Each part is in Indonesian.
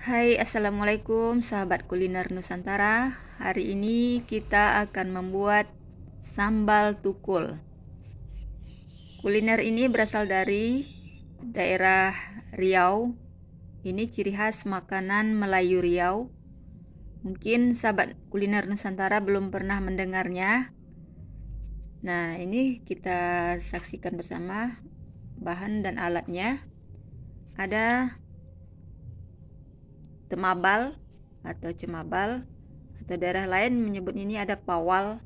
Hai assalamualaikum sahabat kuliner Nusantara Hari ini kita akan membuat sambal tukul Kuliner ini berasal dari daerah Riau Ini ciri khas makanan Melayu Riau Mungkin sahabat kuliner Nusantara belum pernah mendengarnya Nah ini kita saksikan bersama bahan dan alatnya Ada temabal atau cemabal atau daerah lain menyebut ini ada pawal.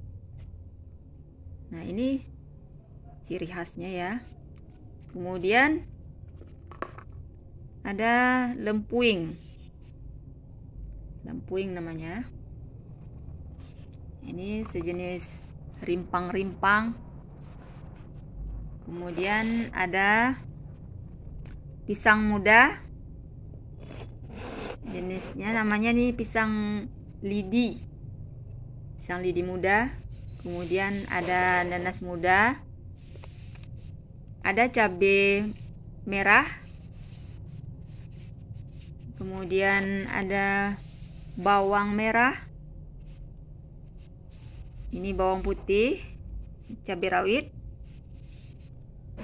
Nah, ini ciri khasnya ya. Kemudian ada lempuing. Lempuing namanya. Ini sejenis rimpang-rimpang. Kemudian ada pisang muda jenisnya namanya nih pisang lidi pisang lidi muda kemudian ada nanas muda ada cabai merah kemudian ada bawang merah ini bawang putih cabai rawit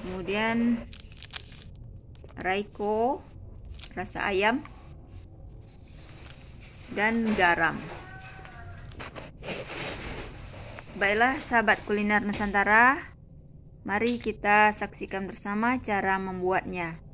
kemudian raiko rasa ayam dan garam. Baiklah sahabat kuliner Nusantara, mari kita saksikan bersama cara membuatnya.